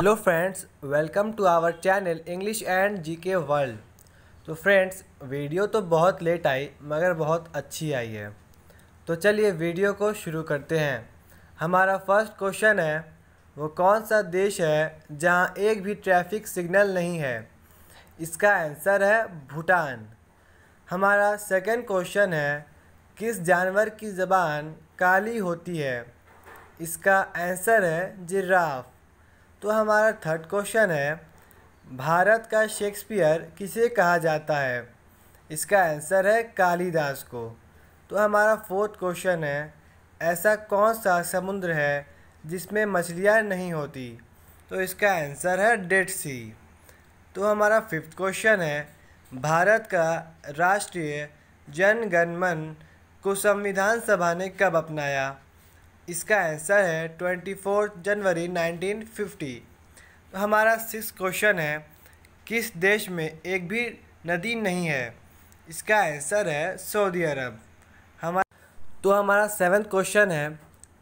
hello friends welcome to our channel English and GK world तो friends video तो बहुत late आई मगर बहुत अच्छी आई है तो चलिए वीडियो को शुरू करते हैं हमारा फर्स्ट क्वेश्चन है वो कौन सा देश है जहाँ एक भी ट्रैफिक सिग्नल नहीं है इसका आंसर है भूटान हमारा सेकंड क्वेश्चन है किस जानवर की ज़बान काली होती है इसका आंसर है जिराफ तो हमारा थर्ड क्वेश्चन है भारत का शेक्सपियर किसे कहा जाता है इसका आंसर है कालिदास को तो हमारा फोर्थ क्वेश्चन है ऐसा कौन सा समुद्र है जिसमें मछलियाँ नहीं होती तो इसका आंसर है डेड सी तो हमारा फिफ्थ क्वेश्चन है भारत का राष्ट्रीय जनगणमन को संविधान सभा ने कब अपनाया इसका आंसर है ट्वेंटी फोर जनवरी नाइनटीन फिफ्टी तो हमारा सिक्स क्वेश्चन है किस देश में एक भी नदी नहीं है इसका आंसर है सऊदी अरब हमारा तो हमारा सेवन्थ क्वेश्चन है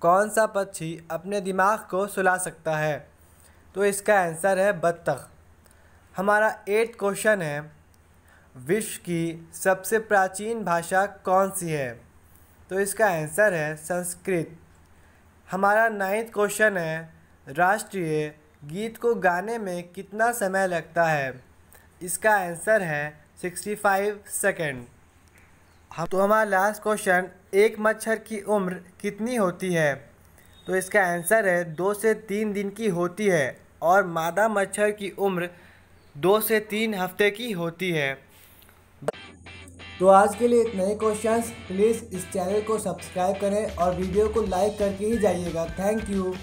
कौन सा पक्षी अपने दिमाग को सुला सकता है तो इसका आंसर है बत्तख हमारा एट क्वेश्चन है विश्व की सबसे प्राचीन भाषा कौन सी है तो इसका आंसर है संस्कृत हमारा नाइन्थ क्वेश्चन है राष्ट्रीय गीत को गाने में कितना समय लगता है इसका आंसर है 65 सेकेंड हम तो हमारा लास्ट क्वेश्चन एक मच्छर की उम्र कितनी होती है तो इसका आंसर है दो से तीन दिन की होती है और मादा मच्छर की उम्र दो से तीन हफ्ते की होती है तो आज के लिए इतने ही क्वेश्चन प्लीज़ इस चैनल को सब्सक्राइब करें और वीडियो को लाइक करके ही जाइएगा थैंक यू